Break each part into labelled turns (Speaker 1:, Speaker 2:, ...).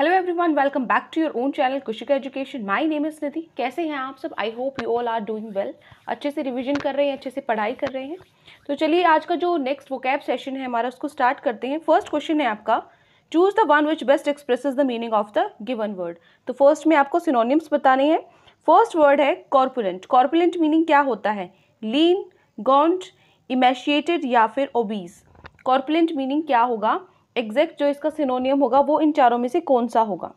Speaker 1: Hello everyone welcome back to your own channel Kushika education my name is Nidhi कैसे हैं आप सब I hope you all are doing well अच्छे से revision कर रहे हैं अच्छे से पढ़ाई कर रहे हैं तो चलिए आज का जो नेक्स्ट वोकैब सेशन है हमारा उसको स्टार्ट करते हैं फर्स्ट क्वेश्चन है आपका choose the one which best express the meaning of the given word तो फर्स्ट में आपको सिनोनिम्स बताने हैं फर्स्ट वर्ड है कॉर्पुलेंट कॉर्पुलेंट मीनिंग क्या होता है लीन गॉन्ट इमेशिएटेड या फिर ओबीज कॉर्पुलेंट मीनिंग क्या होगा एग्जैक्ट जो इसका सिनोनियम होगा वो इन चारों में से कौन सा होगा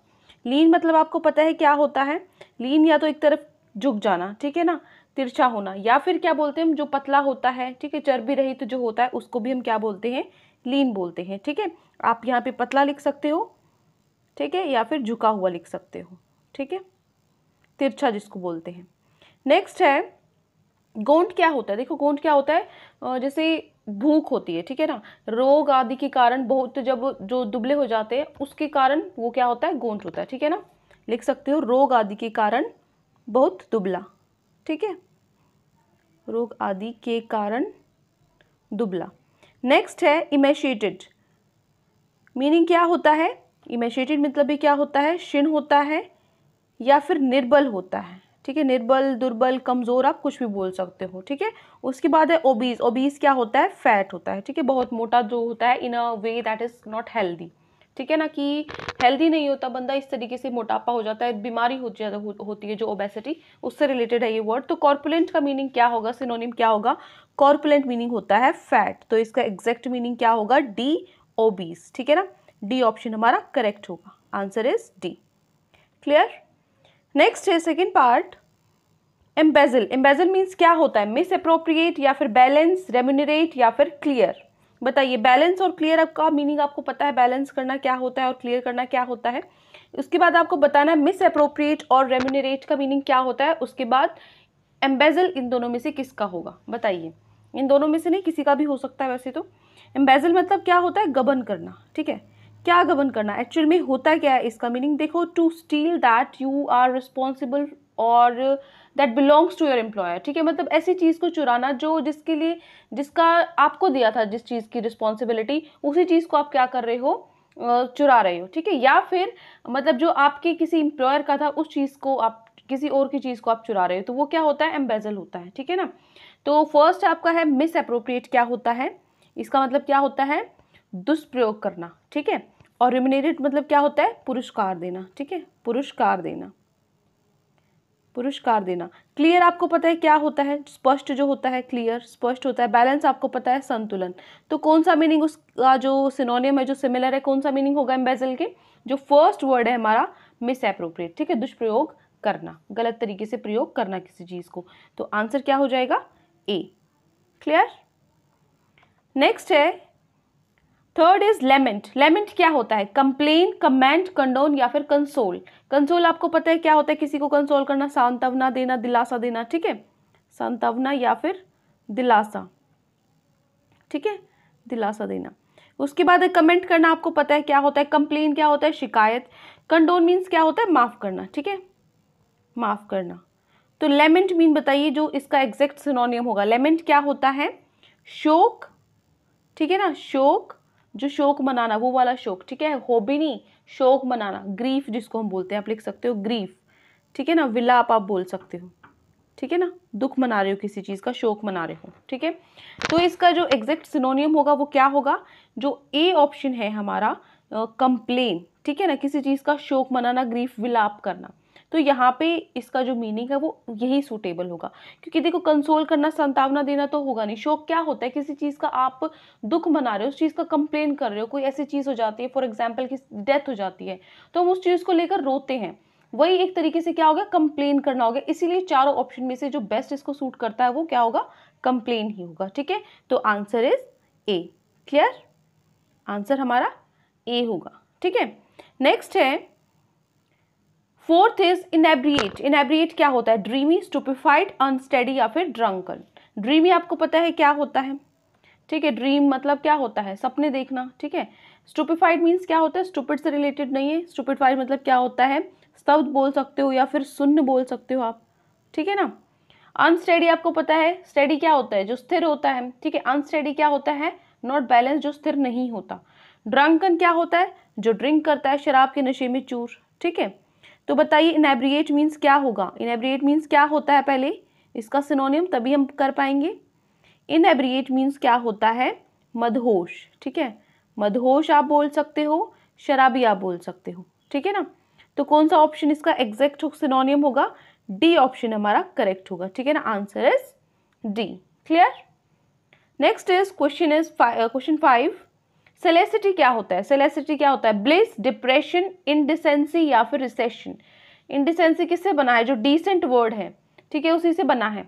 Speaker 1: लीन मतलब आपको पता है क्या होता है लीन या तो एक तरफ झुक जाना ठीक है ना तिरछा होना या फिर क्या बोलते हैं हम जो पतला होता है ठीक है चर्बी रहित तो जो होता है उसको भी हम क्या बोलते हैं लीन बोलते हैं ठीक है ठीके? आप यहाँ पे पतला लिख सकते हो ठीक है या फिर झुका हुआ लिख सकते हो ठीक है तिरछा जिसको बोलते हैं नेक्स्ट है गोंड क्या होता है देखो गोंड क्या होता है जैसे भूख होती है ठीक है ना रोग आदि के कारण बहुत जब जो दुबले हो जाते हैं उसके कारण वो क्या होता है गोंद होता है ठीक है ना लिख सकते हो रोग आदि के कारण बहुत दुबला ठीक है रोग आदि के कारण दुबला नेक्स्ट है इमेशिएटेड मीनिंग क्या होता है इमेशिएटेड मतलब भी क्या होता है शिन होता है या फिर निर्बल होता है ठीक है निर्बल दुर्बल कमज़ोर आप कुछ भी बोल सकते हो ठीक है उसके बाद है ओबीज ओबीज क्या होता है फैट होता है ठीक है बहुत मोटा जो होता है in a way that is not healthy ठीक है ना कि हेल्दी नहीं होता बंदा इस तरीके से मोटापा हो जाता है बीमारी हो ज़्यादा हो, होती है जो ओबेसिटी उससे रिलेटेड है ये वर्ड तो कॉर्पुलेंट का मीनिंग क्या होगा सिनोनिम क्या होगा कॉर्पुलेंट मीनिंग होता है फैट तो इसका एग्जैक्ट मीनिंग क्या होगा डी ओबीस ठीक है ना डी ऑप्शन हमारा करेक्ट होगा answer is D clear next है second part embezzle embezzle means क्या होता है मिस अप्रोप्रिएट या फिर बैलेंस रेम्यूनरेट या फिर क्लियर बताइए बैलेंस और क्लियर आपका मीनिंग आपको पता है बैलेंस करना क्या होता है और क्लियर करना क्या होता है उसके बाद आपको बताना है मिस अप्रोप्रिएट और रेम्यूनरेट का मीनिंग क्या होता है उसके बाद एम्बेजल इन दोनों में से किसका होगा बताइए इन दोनों में से नहीं किसी का भी हो सकता है वैसे तो एम्बेजल मतलब क्या होता है गबन करना ठीक है क्या गवर्न करना एक्चुअल में होता क्या है इसका मीनिंग देखो to steal that you are responsible और that belongs to your employer ठीक है मतलब ऐसी चीज़ को चुराना जो जिसके लिए जिसका आपको दिया था जिस चीज़ की रिस्पॉन्सिबिलिटी उसी चीज़ को आप क्या कर रहे हो चुरा रहे हो ठीक है या फिर मतलब जो आपके किसी एम्प्लॉयर का था उस चीज़ को आप किसी और की चीज़ को आप चुरा रहे हो तो वो क्या होता है एम्बेजल होता है ठीक है ना तो फर्स्ट आपका है मिस अप्रोप्रिएट क्या होता है इसका मतलब क्या होता है दुष्प्रयोग करना ठीक है और रिमिनेटेड मतलब क्या होता है पुरस्कार देना ठीक है पुरस्कार देना पुरस्कार देना क्लियर आपको पता है क्या होता है स्पष्ट जो होता है क्लियर स्पष्ट होता है बैलेंस आपको पता है संतुलन तो कौन सा मीनिंग उसका जो सिनोनियम है जो सिमिलर है कौन सा मीनिंग होगा एम्बेजल के जो फर्स्ट वर्ड है हमारा मिस अप्रोप्रिएट ठीक है दुष्प्रयोग करना गलत तरीके से प्रयोग करना किसी चीज़ को तो आंसर क्या हो जाएगा ए क्लियर नेक्स्ट है थर्ड इज लेमेंट लेमेंट क्या होता है कंप्लेन कमेंट कंडोन या फिर कंसोल कंसोल आपको पता है क्या होता है किसी को कंसोल करना सांत्वना देना दिलासा देना ठीक है सांत्वना या फिर दिलासा ठीक है दिलासा देना उसके बाद कमेंट करना आपको पता है क्या होता है कंप्लेन क्या होता है शिकायत कंडोन मीन्स क्या होता है माफ़ करना ठीक है माफ़ करना तो लेमेंट मीन बताइए जो इसका एग्जैक्ट सिनोनियम होगा लेमेंट क्या होता है शोक ठीक है ना शोक जो शोक मनाना वो वाला शोक ठीक है होबी नहीं शोक मनाना ग्रीफ जिसको हम बोलते हैं आप लिख सकते हो ग्रीफ ठीक है ना विलाप आप बोल सकते हो ठीक है ना दुख मना रहे हो किसी चीज़ का शोक मना रहे हो ठीक है तो इसका जो एग्जैक्ट सिनोनियम होगा वो क्या होगा जो ए ऑप्शन है हमारा कंप्लेन ठीक है ना किसी चीज़ का शोक मनाना ग्रीफ विलाप करना तो यहाँ पे इसका जो मीनिंग है वो यही सूटेबल होगा क्योंकि देखो कंसोल करना संतावना देना तो होगा नहीं शौक क्या होता है किसी चीज़ का आप दुख मना रहे हो उस चीज़ का कंप्लेन कर रहे हो कोई ऐसी चीज़ हो जाती है फॉर एग्जाम्पल की डेथ हो जाती है तो हम उस चीज़ को लेकर रोते हैं वही एक तरीके से क्या होगा कंप्लेन करना होगा इसीलिए चारों ऑप्शन में से जो बेस्ट इसको सूट करता है वो क्या होगा कंप्लेन ही होगा ठीक है तो answer is A clear answer हमारा ए होगा ठीक है नेक्स्ट है फोर्थ इज इनेब्रिएट इनेब्रिएट क्या होता है ड्रीमी स्टूपिफाइड अनस्टेडी या फिर ड्रंकन ड्रीमी आपको पता है क्या होता है ठीक है ड्रीम मतलब क्या होता है सपने देखना ठीक है स्टूपिफाइड मीन्स क्या होता है स्टूपिड से रिलेटेड नहीं है स्टूपिफाइड मतलब क्या होता है स्तब्ध बोल सकते हो या फिर शून्य बोल सकते हो आप ठीक है ना अनस्टेडी आपको पता है स्टेडी क्या होता है जो स्थिर होता है ठीक है अनस्टेडी क्या होता है नॉट बैलेंस जो स्थिर नहीं होता ड्रंकन क्या होता है जो ड्रिंक करता है शराब के नशे में चूर ठीक है तो बताइए इनेब्रिएट मीन्स क्या होगा इनेब्रिएट मीन्स क्या होता है पहले इसका सिनोनियम तभी हम कर पाएंगे इनेब्रिएट मीन्स क्या होता है मदहोश ठीक है मदहोश आप बोल सकते हो शराबी आप बोल सकते हो ठीक है ना तो कौन सा ऑप्शन इसका एग्जैक्ट सिनोनियम होगा डी ऑप्शन हमारा करेक्ट होगा ठीक है ना answer is D clear next is question is question five salacity क्या होता है सेलेसिटी क्या होता है ब्लिस डिप्रेशन इनडिसेंसी या फिर रिसेशन इनडिसेंसी किससे बना है जो डिसेंट वर्ड है ठीक है उसी से बना है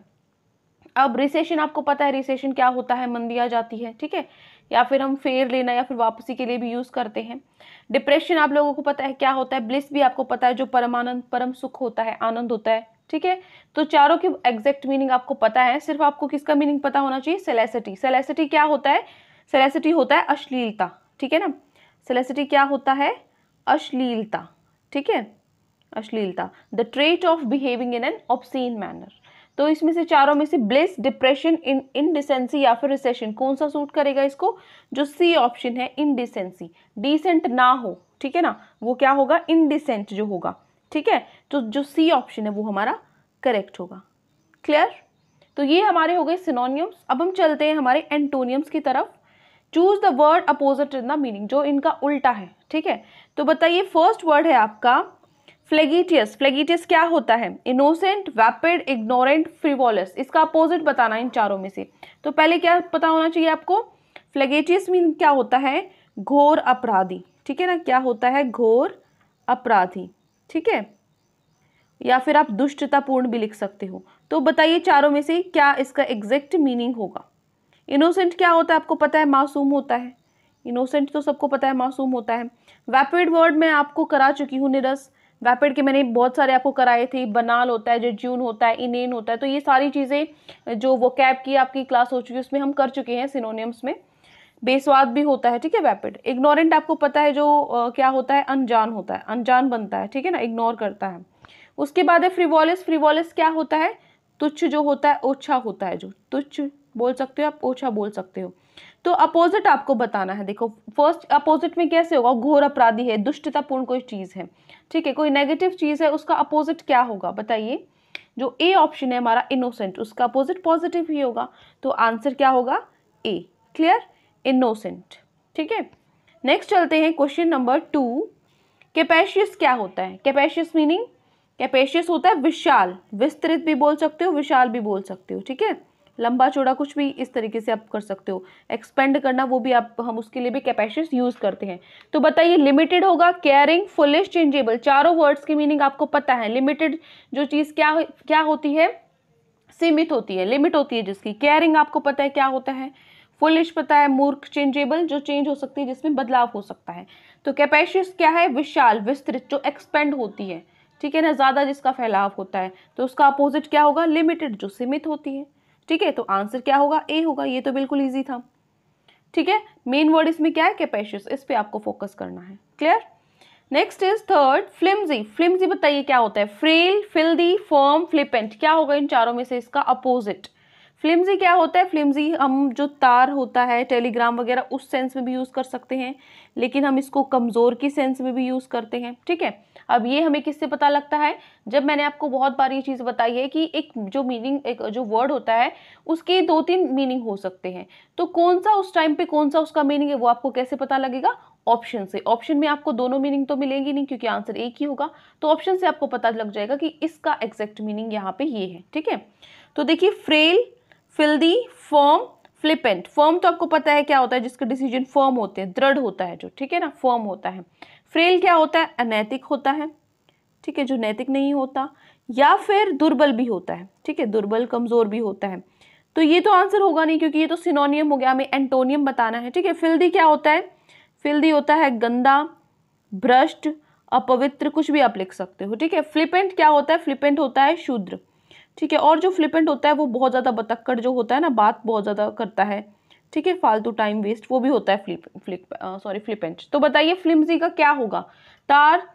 Speaker 1: अब रिसेशन आपको पता है रिसेशन क्या होता है मंदी आ जाती है ठीक है या फिर हम फेयर लेना या फिर वापसी के लिए भी यूज़ करते हैं डिप्रेशन आप लोगों को पता है क्या होता है ब्लिस भी आपको पता है जो परमानंद परम सुख होता है आनंद होता है ठीक है तो चारों की एग्जैक्ट मीनिंग आपको पता है सिर्फ आपको किसका मीनिंग पता होना चाहिए सेलेसिटी सेलेसिटी क्या होता है सेलेसिटी होता है अश्लीलता ठीक है ना सेलेसिटी क्या होता है अश्लीलता ठीक है अश्लीलता the trait of behaving in an obscene manner तो इसमें से चारों में से ब्लेस डिप्रेशन इन इनडिसेंसी या फिर रिसेशन कौन सा सूट करेगा इसको जो सी ऑप्शन है इनडिसेंसी डिसेंट ना हो ठीक है ना वो क्या होगा इनडिसेंट जो होगा ठीक है तो जो सी ऑप्शन है वो हमारा करेक्ट होगा क्लियर तो ये हमारे हो गए सिनोनियम्स अब हम चलते हैं हमारे एंटोनियम्स की तरफ choose the word opposite in the meaning जो इनका उल्टा है ठीक है तो बताइए फर्स्ट वर्ड है आपका फ्लेगीटियस फ्लेगीटियस क्या होता है इनोसेंट वैपिड इग्नोरेंट फ्रीवॉलस इसका अपोजिट बताना इन चारों में से तो पहले क्या पता होना चाहिए आपको फ्लेगेटियस मीन क्या होता है घोर अपराधी ठीक है ना क्या होता है घोर अपराधी ठीक है या फिर आप दुष्टतापूर्ण भी लिख सकते हो तो बताइए चारों में से क्या इसका एग्जैक्ट मीनिंग होगा इनोसेंट क्या होता है आपको पता है मासूम होता है इनोसेंट तो सबको पता है मासूम होता है वैपिड वर्ड मैं आपको करा चुकी हूँ निरस वैपिड के मैंने बहुत सारे आपको कराए थे बनाल होता है जड्यून होता है इनेन होता है तो ये सारी चीज़ें जो वो कैब की आपकी क्लास हो चुकी है उसमें हम कर चुके हैं सिनोनियम्स में बेस्वाद भी होता है ठीक है वैपिड इग्नोरेंट आपको पता है जो आ, क्या होता है अनजान होता है अनजान बनता है ठीक है ना इग्नोर करता है उसके बाद है फ्रीवॉलिस फ्रीवॉलिस क्या होता है तुच्छ जो होता है ओछा होता है जो तुच्छ बोल सकते हो आप ओछा बोल सकते हो तो अपोजिट आपको बताना है देखो फर्स्ट अपोजिट में कैसे होगा घोर अपराधी है दुष्टतापूर्ण कोई चीज़ है ठीक है कोई नेगेटिव चीज़ है उसका अपोजिट क्या होगा बताइए जो ए ऑप्शन है हमारा इनोसेंट उसका अपोजिट पॉजिटिव ही होगा तो आंसर क्या होगा ए क्लियर इनोसेंट ठीक है नेक्स्ट चलते हैं क्वेश्चन नंबर टू कैपेशियस क्या होता है कैपेशियस मीनिंग कैपेशियस होता है विशाल विस्तृत भी बोल सकते हो विशाल भी बोल सकते हो ठीक है लंबा चौड़ा कुछ भी इस तरीके से आप कर सकते हो एक्सपेंड करना वो भी आप हम उसके लिए भी कैपेसिस यूज़ करते हैं तो बताइए लिमिटेड होगा केयरिंग फुलिश चेंजेबल चारों वर्ड्स की मीनिंग आपको पता है लिमिटेड जो चीज़ क्या क्या होती है सीमित होती है लिमिट होती है जिसकी केयरिंग आपको पता है क्या होता है फुलिश पता है मूर्ख चेंजेबल जो चेंज हो सकती है जिसमें बदलाव हो सकता है तो कैपेशियस क्या है विशाल विस्तृत जो एक्सपेंड होती है ठीक है ना ज़्यादा जिसका फैलाव होता है तो उसका अपोजिट क्या होगा लिमिटेड जो सीमित होती है ठीक है तो आंसर क्या होगा ए होगा ये तो बिल्कुल ईजी था ठीक है मेन वर्ड इसमें क्या है कैपेशियस इस पर आपको फोकस करना है clear next is third flimsy flimsy बताइए क्या होता है फ्रेल फिल्दी फॉर्म फ्लिपेंट क्या होगा इन चारों में से इसका अपोजिट फ्लिम्जी क्या होता है फ्लिम्जी हम जो तार होता है टेलीग्राम वगैरह उस सेंस में भी यूज़ कर सकते हैं लेकिन हम इसको कमज़ोर की सेंस में भी यूज़ करते हैं ठीक है अब ये हमें किससे पता लगता है जब मैंने आपको बहुत बार ये चीज़ बताई है कि एक जो मीनिंग एक जो वर्ड होता है उसके दो तीन मीनिंग हो सकते हैं तो कौन सा उस टाइम पे कौन सा उसका मीनिंग है वो आपको कैसे पता लगेगा ऑप्शन से ऑप्शन में आपको दोनों मीनिंग तो मिलेंगी नहीं क्योंकि आंसर एक ही होगा तो ऑप्शन से आपको पता लग जाएगा कि इसका एग्जैक्ट मीनिंग यहाँ पे ये है ठीक है तो देखिए frail filthy firm flippant firm तो आपको पता है क्या होता है जिसका डिसीजन फॉर्म होते हैं दृढ़ होता है जो ठीक है ना फॉर्म होता है फ्रेल क्या होता है अनैतिक होता है ठीक है जो नैतिक नहीं होता या फिर दुर्बल भी होता है ठीक है दुर्बल कमज़ोर भी होता है तो ये तो आंसर होगा नहीं क्योंकि ये तो सिनोनियम हो गया हमें एंटोनियम बताना है ठीक है फिल्दी क्या होता है फिल्दी होता है गंदा भ्रष्ट अपवित्र कुछ भी आप लिख सकते हो ठीक है फ्लिपेंट क्या होता है फ्लिपेंट होता है शूद्र ठीक है और जो फ्लिपेंट होता है वो बहुत ज़्यादा बतक्कड़ जो होता है ना बात बहुत ज़्यादा करता है ठीक है फालतू टाइम वेस्ट वो भी होता है फ्लिप फ्लिप सॉरी फ्लिपेंट तो बताइए फ्लिम्जी का क्या होगा तार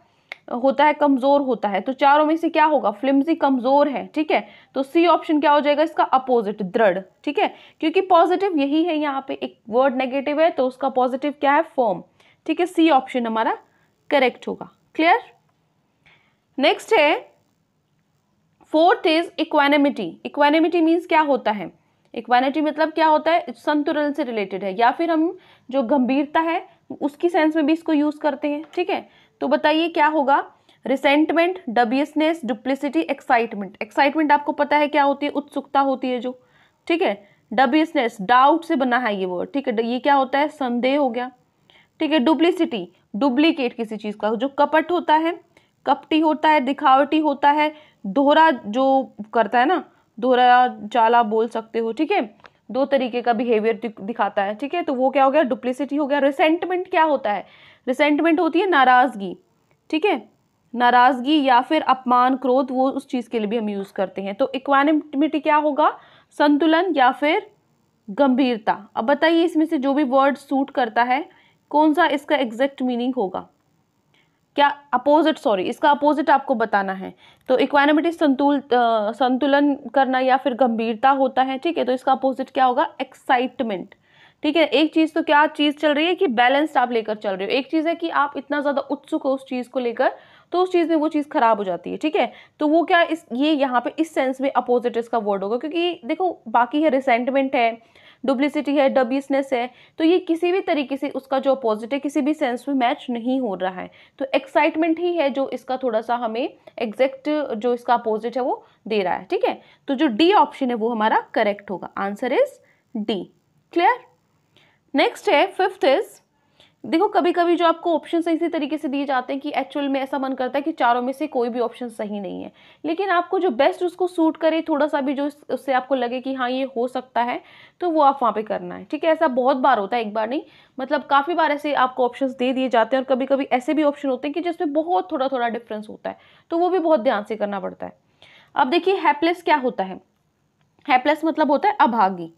Speaker 1: होता है कमज़ोर होता है तो चारों में से क्या होगा फ्लिम्जी कमज़ोर है ठीक है तो सी ऑप्शन क्या हो जाएगा इसका अपोजिट दृढ़ ठीक है क्योंकि पॉजिटिव यही है यहाँ पे एक वर्ड नेगेटिव है तो उसका पॉजिटिव क्या है फॉर्म ठीक है सी ऑप्शन हमारा करेक्ट होगा क्लियर नेक्स्ट है fourth is equanimity equanimity means क्या होता है इक्वानिटी मतलब क्या होता है संतुलन से रिलेटेड है या फिर हम जो गंभीरता है उसकी सेंस में भी इसको यूज़ करते हैं ठीक है तो बताइए क्या होगा resentment dubiousness duplicity excitement excitement आपको पता है क्या होती है उत्सुकता होती है जो ठीक है डबियसनेस डाउट से बना है ये वर्ड ठीक है ये क्या होता है संदेह हो गया ठीक है डुप्लिसिटी डुप्लीकेट किसी चीज़ का जो कपट होता है कपटी होता है दिखावटी होता है दोहरा जो करता है ना दोहरा चाला बोल सकते हो ठीक है दो तरीके का बिहेवियर दिखाता है ठीक है तो वो क्या हो गया डुप्लिसिटी हो गया रिसेंटमेंट क्या होता है रिसेंटमेंट होती है नाराज़गी ठीक है नाराज़गी या फिर अपमान क्रोध वो उस चीज़ के लिए भी हम यूज़ करते हैं तो इक्वानिमिटी क्या होगा संतुलन या फिर गंभीरता अब बताइए इसमें से जो भी वर्ड सूट करता है कौन सा इसका एग्जैक्ट मीनिंग होगा क्या अपोजिट सॉरी इसका अपोजिट आपको बताना है तो इक्वानोमेटिक संतुल संतुलन करना या फिर गंभीरता होता है ठीक है तो इसका अपोजिट क्या होगा एक्साइटमेंट ठीक है एक चीज़ तो क्या चीज़ चल रही है कि बैलेंस्ड आप लेकर चल रहे हो एक चीज़ है कि आप इतना ज़्यादा उत्सुक हो उस चीज़ को लेकर तो उस चीज़ में वो चीज़ ख़राब हो जाती है ठीक है तो वो क्या इस ये यहाँ पे इस सेंस में अपोजिट इसका वर्ड होगा क्योंकि देखो बाकी है रिसेंटमेंट है डुप्लीसिटी है डबीसनेस है तो ये किसी भी तरीके से उसका जो अपोजिट है किसी भी सेंस में मैच नहीं हो रहा है तो एक्साइटमेंट ही है जो इसका थोड़ा सा हमें एग्जैक्ट जो इसका अपोजिट है वो दे रहा है ठीक है तो जो डी ऑप्शन है वो हमारा करेक्ट होगा answer is D clear next है फिफ्थ इज देखो कभी कभी जो आपको ऑप्शन इसी तरीके से दिए जाते हैं कि एक्चुअल में ऐसा मन करता है कि चारों में से कोई भी ऑप्शन सही नहीं है लेकिन आपको जो बेस्ट उसको सूट करे थोड़ा सा भी जो उससे आपको लगे कि हाँ ये हो सकता है तो वो आप वहाँ पे करना है ठीक है ऐसा बहुत बार होता है एक बार नहीं मतलब काफ़ी बार ऐसे आपको ऑप्शन दे दिए जाते हैं और कभी कभी ऐसे भी ऑप्शन होते हैं कि जिसमें बहुत थोड़ा थोड़ा डिफरेंस होता है तो वो भी बहुत ध्यान से करना पड़ता है अब देखिए हैप्लेस क्या होता है हैप्लेस मतलब होता है अभागी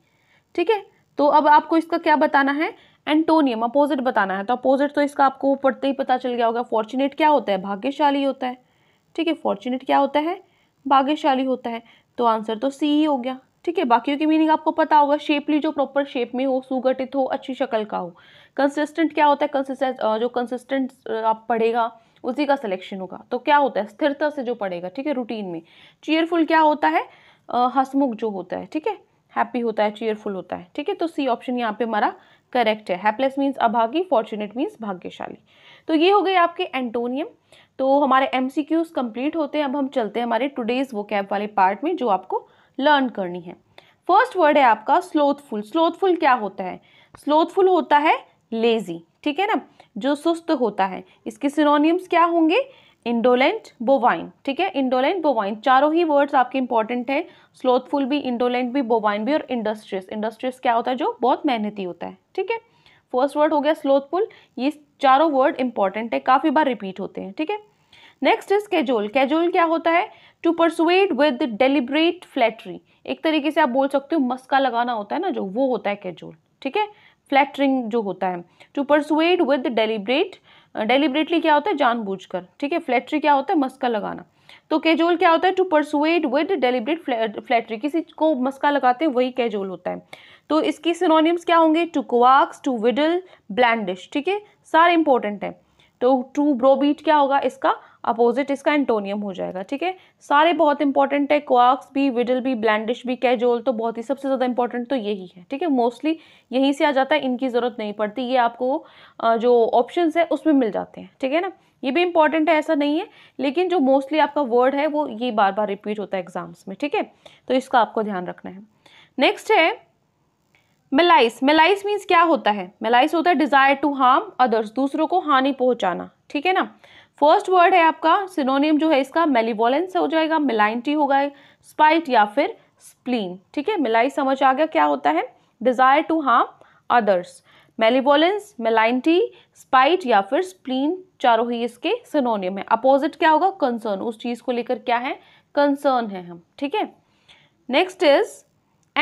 Speaker 1: ठीक है तो अब आपको इसका क्या बताना है एंटोनियम अपोजिट बताना है तो अपोजिट तो इसका आपको पढ़ते ही पता चल गया होगा फॉर्चुनेट क्या होता है भाग्यशाली होता है ठीक है फॉर्चुनेट क्या होता है भाग्यशाली होता है तो आंसर तो सी ही हो गया ठीक है बाकियों की मीनिंग आपको पता होगा शेपली जो प्रॉपर शेप में हो सुगठित हो अच्छी शक्ल का हो कंसिस्टेंट क्या होता है कंसिस्टेंट जो कंसिस्टेंट आप पढ़ेगा उसी का सिलेक्शन होगा तो क्या होता है स्थिरता से जो पढ़ेगा ठीक है रूटीन में चेयरफुल क्या होता है हसमुख जो होता है ठीक है हैप्पी होता है चेयरफुल होता है ठीक है तो सी ऑप्शन यहाँ पे हमारा करेक्ट है हैपलेस मीन्स अभागी फॉर्चुनेट मीन्स भाग्यशाली तो ये हो गए आपके एंटोनियम तो हमारे एम सी क्यूज़ कम्प्लीट होते हैं अब हम चलते हैं हमारे टुडेज़ वो कैब वाले पार्ट में जो आपको लर्न करनी है फर्स्ट वर्ड है आपका स्लोथफुल स्लोथफुल क्या होता है स्लोथफुल होता है लेज़ी ठीक है ना जो सुस्त होता है इसके सिनोनियम्स क्या होंगे इंडोलेंट बोवाइन ठीक है इंडोलेंट बोवाइन चारों ही वर्ड्स आपके इंपॉर्टेंट है स्लोथफुल भी इंडोलेंट भी बोवाइन भी और इंडस्ट्रियस इंडस्ट्रियस क्या होता है जो बहुत मेहनती होता है ठीक है फर्स्ट वर्ड हो गया स्लोथफुल ये चारों वर्ड इंपॉर्टेंट है काफ़ी बार रिपीट होते हैं ठीक है नेक्स्ट इज कैजोल कैजोल क्या होता है to persuade with deliberate flattery एक तरीके से आप बोल सकते हो मस्का लगाना होता है ना जो वो होता है कैजोल ठीक है फ्लैटरिंग जो होता है to persuade with deliberate deliberately क्या होता है जानबूझकर ठीक है फ्लैटरी क्या होता है मस्का लगाना तो कैजोल क्या होता है to persuade with deliberate flattery किसी को मस्का लगाते हैं वही कैजोल होता है तो इसकी सिनोनियम्स क्या होंगे to coax to wheedle blandish ठीक है सारे इंपॉर्टेंट हैं तो टू ब्रोबीट क्या होगा इसका अपोजिट इसका एंटोनियम हो जाएगा ठीक है सारे बहुत इंपॉर्टेंट है क्वार्क्स भी विडल भी ब्लैंडिश भी कैजोल तो बहुत ही सबसे ज़्यादा इंपॉर्टेंट तो यही है ठीक है मोस्टली यहीं से आ जाता है इनकी ज़रूरत नहीं पड़ती ये आपको जो ऑप्शन है उसमें मिल जाते हैं ठीक है ना ये भी इंपॉर्टेंट है ऐसा नहीं है लेकिन जो मोस्टली आपका वर्ड है वो ये बार बार रिपीट होता है एग्जाम्स में ठीक है तो इसका आपको ध्यान रखना है नेक्स्ट है मेलाइस मेलाइस मीन्स क्या होता है मेलाइस होता है डिज़ायर टू हार्म अदर्स दूसरों को हानि पहुंचाना ठीक है ना फर्स्ट वर्ड है आपका सिनोनिम जो है इसका मेलिवोलेंस हो जाएगा मिलाइंटी होगा स्पाइट या फिर स्प्लीन ठीक है मिलाई समझ आ गया क्या होता है desire to harm others malevolence malignity spite या फिर स्प्लीन चारों ही इसके सिनोनियम है अपोजिट क्या होगा कंसर्न उस चीज़ को लेकर क्या है कंसर्न है हम ठीक है नेक्स्ट इज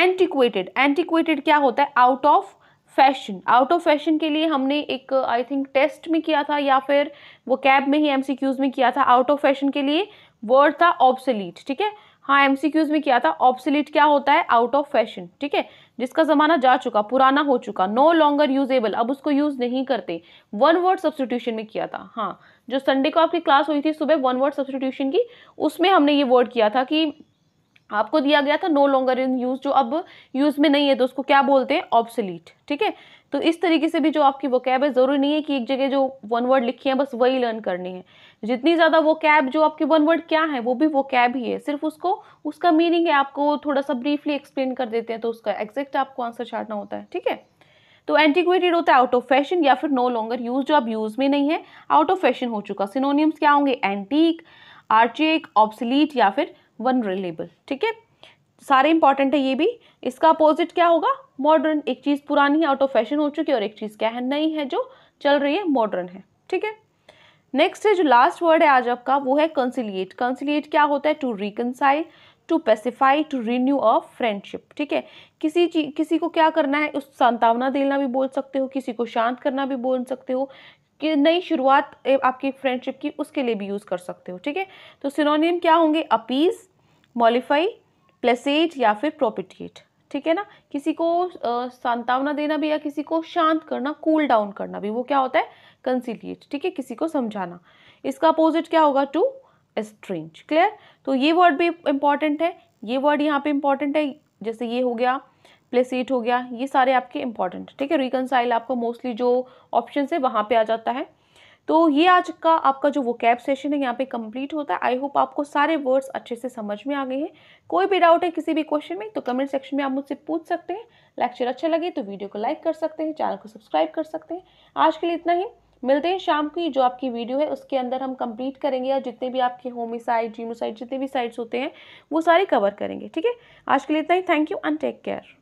Speaker 1: एंटीक्वेटेड एंटीक्वेटेड क्या होता है out of fashion out of fashion के लिए हमने एक आई थिंक टेस्ट में किया था या फिर वो कैब में ही एमसीक्यूज में किया था आउट ऑफ फैशन के लिए वर्ड था ऑब्सिलीट ठीक है हाँ एमसीक्यूज में किया था ऑब्सिलीट क्या होता है आउट ऑफ फैशन ठीक है जिसका ज़माना जा चुका पुराना हो चुका नो लॉन्गर यूजेबल अब उसको यूज़ नहीं करते वन वर्ड सब्सटीट्यूशन में किया था हाँ जो संडे को आपकी क्लास हुई थी सुबह वन वर्ड सब्सटीट्यूशन की उसमें हमने ये वर्ड किया था कि आपको दिया गया था नो लॉन्गर इन यूज़ जो अब यूज़ में नहीं है तो उसको क्या बोलते हैं ऑब्सलीट ठीक है तो इस तरीके से भी जो आपकी वो कैब है ज़रूरी नहीं है कि एक जगह जो वन वर्ड लिखी है बस वही लर्न करनी है जितनी ज़्यादा वो कैब जो आपकी वन वर्ड क्या है वो भी वो कैब ही है सिर्फ उसको उसका मीनिंग है आपको थोड़ा सा ब्रीफली एक्सप्लेन कर देते हैं तो उसका एग्जैक्ट आपको आंसर छाटना होता है ठीक है तो एंटीक्वेटेड होता है आउट ऑफ फैशन या फिर नो लॉन्गर यूज जो अब यूज़ में नहीं है आउट ऑफ फैशन हो चुका सिनोनियम्स क्या होंगे एंटीक आर्चिक ऑब्सलीट या फिर वन रिलेबल ठीक है सारे इंपॉर्टेंट है ये भी इसका अपोजिट क्या होगा मॉडर्न एक चीज़ पुरानी है आउट ऑफ फैशन हो चुकी है और एक चीज़ क्या है नई है जो चल रही है मॉडर्न है ठीक है नेक्स्ट है जो लास्ट वर्ड है आज आपका वो है कंसिलिएट कंसिलिएट क्या होता है to reconcile to pacify to renew a friendship ठीक है किसी चीज किसी को क्या करना है उस सांत्वना देना भी बोल सकते हो किसी को शांत करना भी बोल सकते हो कि नई शुरुआत आपकी फ्रेंडशिप की उसके लिए भी यूज़ कर सकते हो ठीक है तो सिनोनियम क्या होंगे अपीज मॉलिफाई प्लेसेट या फिर प्रोपिटेट ठीक है ना किसी को सांतावना देना भी या किसी को शांत करना कूल डाउन करना भी वो क्या होता है कंसिलिएट ठीक है किसी को समझाना इसका अपोजिट क्या होगा टू स्ट्रेंज क्लियर तो ये वर्ड भी इम्पॉर्टेंट है ये वर्ड यहाँ पे इम्पॉर्टेंट है जैसे ये हो गया प्लेसीट हो गया ये सारे आपके इंपॉर्टेंट ठीक है रिकनसाइल आपको मोस्टली जो ऑप्शन है वहाँ पे आ जाता है तो ये आज का आपका जो वो कैब सेशन है यहाँ पे कंप्लीट होता है आई होप आपको सारे वर्ड्स अच्छे से समझ में आ गए हैं कोई भी डाउट है किसी भी क्वेश्चन में तो कमेंट सेक्शन में आप मुझसे पूछ सकते हैं लेक्चर अच्छा लगे तो वीडियो को लाइक कर सकते हैं चैनल को सब्सक्राइब कर सकते हैं आज के लिए इतना ही मिलते हैं शाम की जो आपकी वीडियो है उसके अंदर हम कंप्लीट करेंगे या जितने भी आपके होमिसाइड जीमोसाइड जितने भी साइड्स होते हैं वो सारे कवर करेंगे ठीक है आज के लिए इतना ही thank you and take care